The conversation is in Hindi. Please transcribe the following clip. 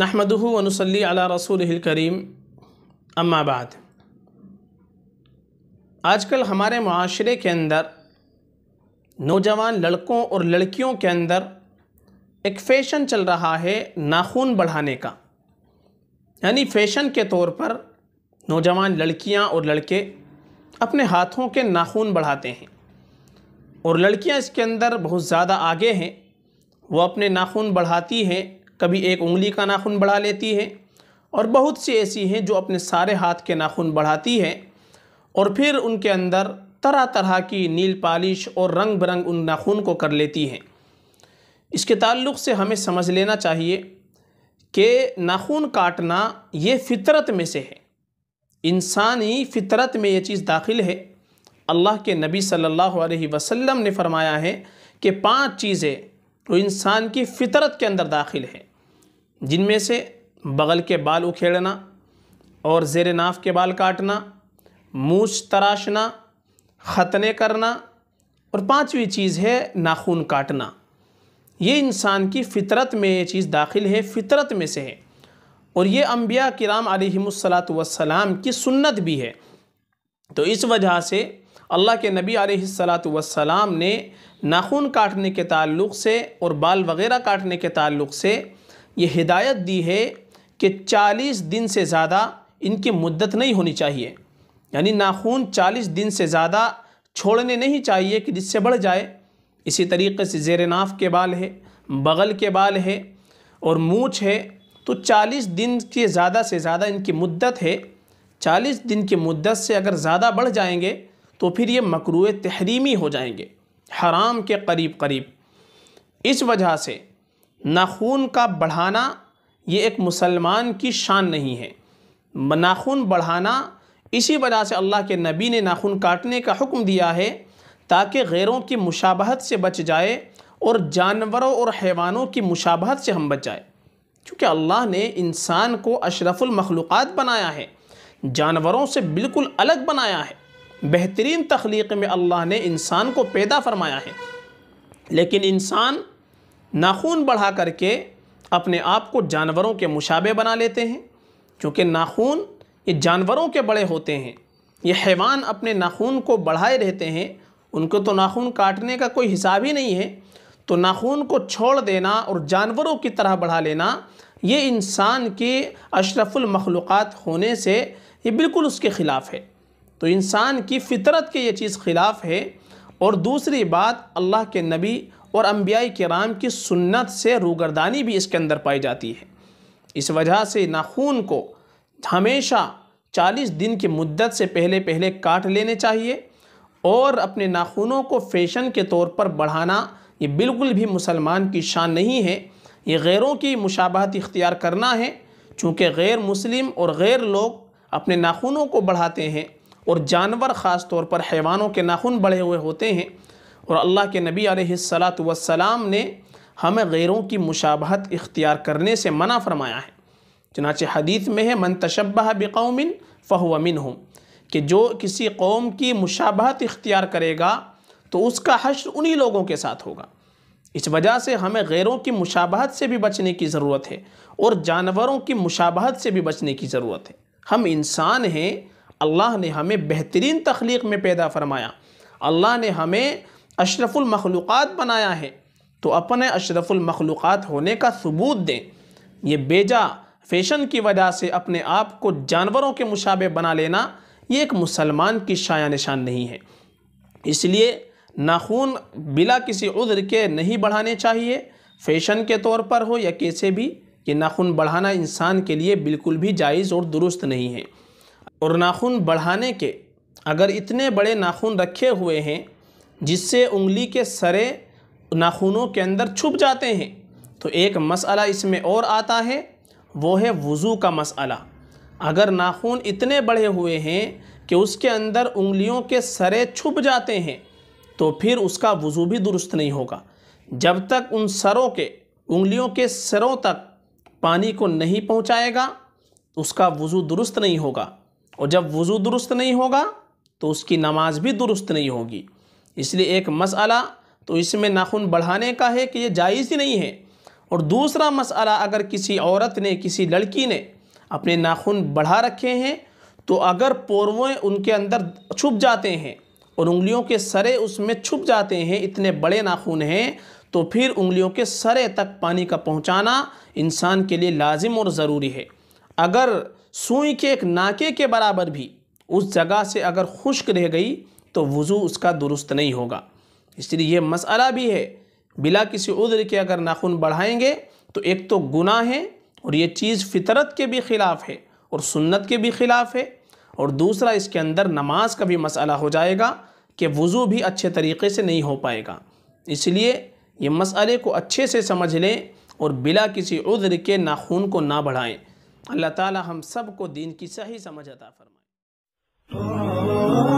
नहमदहू वनसली अला रसूल करीम अम्माबाद आजकल हमारे माशरे के अंदर नौजवान लड़कों और लड़कियों के अंदर एक फ़ैशन चल रहा है नाखून बढ़ाने का यानी फ़ैशन के तौर पर नौजवान लड़कियां और लड़के अपने हाथों के नाखून बढ़ाते हैं और लड़कियां इसके अंदर बहुत ज़्यादा आगे हैं वो अपने नाखून बढ़ाती हैं कभी एक उंगली का नाखून बढ़ा लेती है और बहुत सी ऐसी हैं जो अपने सारे हाथ के नाखून बढ़ाती है और फिर उनके अंदर तरह तरह की नील पालिश और रंग बिरंग उन नाखून को कर लेती हैं इसके ताल्लुक़ से हमें समझ लेना चाहिए कि नाखून काटना ये फितरत में से है इंसानी फितरत में ये चीज़ दाखिल है अल्लाह के नबी सल्लल्लाहु अलैहि वसल्लम ने फरमाया है कि पांच चीज़ें वो इंसान की फितरत के अंदर दाखिल है जिनमें से बगल के बाल उखेड़ना और जेर नाफ के बाल काटना मूछ तराशना ख़तने करना और पांचवी चीज़ है नाखून काटना ये इंसान की फ़ितरत में ये चीज़ दाखिल है फ़ितरत में से है और ये अम्बिया किराम आलमसलात वसलाम की सुन्नत भी है तो इस वजह से अल्लाह के नबी आलत वसलाम ने नाखून काटने के ताल्लुक़ से और बाल वग़ैरह काटने के ताल्लुक़ से ये हिदायत दी है कि चालीस दिन से ज़्यादा इनकी मुद्दत नहीं होनी चाहिए यानी नाखून चालीस दिन से ज़्यादा छोड़ने नहीं चाहिए कि जिससे बढ़ जाए इसी तरीके से जेर नाफ के बाल है बगल के बाल है और मूछ है तो चालीस दिन के ज़्यादा से ज़्यादा इनकी मुद्दत है चालीस दिन की मुद्दत से अगर ज़्यादा बढ़ जाएंगे तो फिर ये मकरू तहरीमी हो जाएंगे हराम के करीब करीब इस वजह से नाखून का बढ़ाना ये एक मुसलमान की शान नहीं है नाखून बढ़ाना इसी वजह से अल्लाह के नबी ने नाखून काटने का हुक्म दिया है ताकि गैरों की मुशाबहत से बच जाए और जानवरों और हैवानों की मुशाबहत से हम बच जाए क्योंकि अल्लाह ने इंसान को अशरफुल मखलूक़ात बनाया है जानवरों से बिल्कुल अलग बनाया है बेहतरीन तख्लीक में अल्लाह ने इंसान को पैदा फरमाया है लेकिन इंसान नाखून बढ़ा करके अपने आप को जानवरों के मुशाबे बना लेते हैं क्योंकि नाखून ये जानवरों के बड़े होते हैं ये हैवान अपने नाखून को बढ़ाए रहते हैं उनको तो नाखून काटने का कोई हिसाब ही नहीं है तो नाखून को छोड़ देना और जानवरों की तरह बढ़ा लेना ये इंसान के अशरफुल मखलूक़ात होने से ये बिल्कुल उसके ख़िलाफ़ है तो इंसान की फितरत के ये चीज़ ख़िलाफ़ है और दूसरी बात अल्लाह के नबी और अम्बिया कराम की सुन्नत से रूगरदानी भी इसके अंदर पाई जाती है इस वजह से नाखून को हमेशा चालीस दिन की मदत से पहले पहले काट लेने चाहिए और अपने नाखूनों को फैशन के तौर पर बढ़ाना ये बिल्कुल भी मुसलमान की शान नहीं है ये गैरों की मुशाबहत इख्तियार करना है चूँकि गैर मुस्लिम और गैर लोग अपने नाखूनों को बढ़ाते हैं और जानवर ख़ास तौर पर हैवानों के नाखून बढ़े हुए होते हैं और अल्लाह के नबी आलत वसलाम ने हमें गैरों की मुशाबहत इख्तियार करने से मना फरमाया है चनाचे हदीत में है मन तशबह बिकौमिन फ़हमिन हूँ कि जो किसी कौम की मुशाबहत इख्तियार करेगा तो उसका हश्र उन्हीं लोगों के साथ होगा इस वजह से हमें गैरों की मुशाबहत से भी बचने की ज़रूरत है और जानवरों की मुशाबहत से भी बचने की ज़रूरत है हम इंसान हैं अल्लाह ने हमें बेहतरीन तख्लीक में पैदा फरमाया अल्लाह ने हमें अशरफुल मखलूक़ात बनाया है तो अपने अशरफुल मखलूक़ात होने का सबूत दें ये बेजा फैशन की वजह से अपने आप को जानवरों के मुशाबे बना लेना ये एक मुसलमान की शाया निशान नहीं है इसलिए नाखून बिला किसी उज्र के नहीं बढ़ाने चाहिए फैशन के तौर पर हो या कैसे भी ये नाखून बढ़ाना इंसान के लिए बिल्कुल भी जायज़ और दुरुस्त नहीं है और नाखून बढ़ाने के अगर इतने बड़े नाखून रखे हुए हैं जिससे उंगली के सरे नाखूनों के अंदर छुप जाते हैं तो एक मसला इसमें और आता है वो है वज़ू का मसला अगर नाखून इतने बढ़े हुए हैं कि उसके अंदर उंगलियों के सरे छुप जाते हैं तो फिर उसका वज़ू भी दुरुस्त नहीं होगा जब तक उन सरों के उंगलियों के सरों तक पानी को नहीं पहुंचाएगा उसका वज़ू दुरुस्त नहीं होगा और जब वज़ू दुरुस्त नहीं होगा तो उसकी नमाज भी दुरुस्त नहीं होगी इसलिए एक मसला तो इसमें नाखून बढ़ाने का है कि ये जायज़ ही नहीं है और दूसरा मसला अगर किसी औरत ने किसी लड़की ने अपने नाखून बढ़ा रखे हैं तो अगर पोरवें उनके अंदर छुप जाते हैं और उंगलियों के सरे उसमें छुप जाते हैं इतने बड़े नाखून हैं तो फिर उंगलियों के सरे तक पानी का पहुंचाना इंसान के लिए लाजिम और ज़रूरी है अगर सुई के एक नाके के बराबर भी उस जगह से अगर खुश्क रह गई तो वज़ू उसका दुरुस्त नहीं होगा इसलिए यह मसला भी है बिला किसी उद्र के अगर नाखून बढ़ाएंगे तो एक तो गुनाह है और ये चीज़ फितरत के भी ख़िलाफ़ है और सुन्नत के भी ख़िलाफ़ है और दूसरा इसके अंदर नमाज का भी मसला हो जाएगा कि वज़ू भी अच्छे तरीके से नहीं हो पाएगा इसलिए ये मसले को अच्छे से समझ लें और बिला किसी उद्र के नाखून को ना बढ़ाएँ अल्लाह ताला हम सब को दीन की सही समझ अता फरमाए